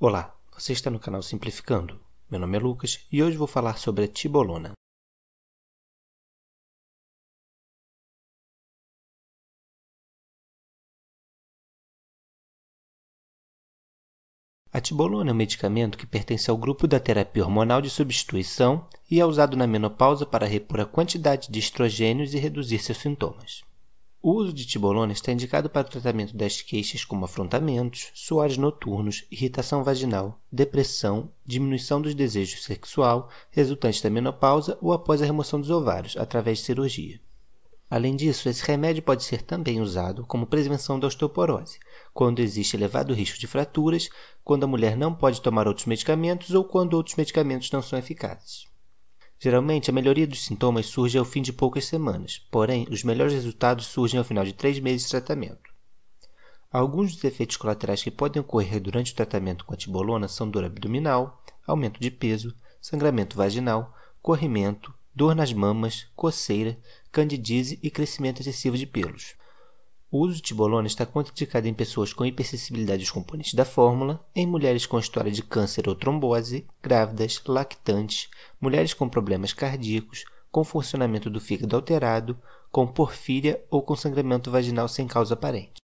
Olá, você está no canal Simplificando. Meu nome é Lucas e hoje vou falar sobre a tibolona. A tibolona é um medicamento que pertence ao grupo da terapia hormonal de substituição e é usado na menopausa para repor a quantidade de estrogênios e reduzir seus sintomas. O uso de tibolona está indicado para o tratamento das queixas como afrontamentos, suores noturnos, irritação vaginal, depressão, diminuição dos desejos sexual, resultante da menopausa ou após a remoção dos ovários, através de cirurgia. Além disso, esse remédio pode ser também usado como prevenção da osteoporose, quando existe elevado risco de fraturas, quando a mulher não pode tomar outros medicamentos ou quando outros medicamentos não são eficazes. Geralmente, a melhoria dos sintomas surge ao fim de poucas semanas, porém, os melhores resultados surgem ao final de três meses de tratamento. Alguns dos efeitos colaterais que podem ocorrer durante o tratamento com a tibolona são dor abdominal, aumento de peso, sangramento vaginal, corrimento, dor nas mamas, coceira, candidíase e crescimento excessivo de pelos. O uso de tibolona está contraindicado em pessoas com hipersensibilidade aos componentes da fórmula, em mulheres com história de câncer ou trombose, grávidas, lactantes, mulheres com problemas cardíacos, com funcionamento do fígado alterado, com porfíria ou com sangramento vaginal sem causa aparente.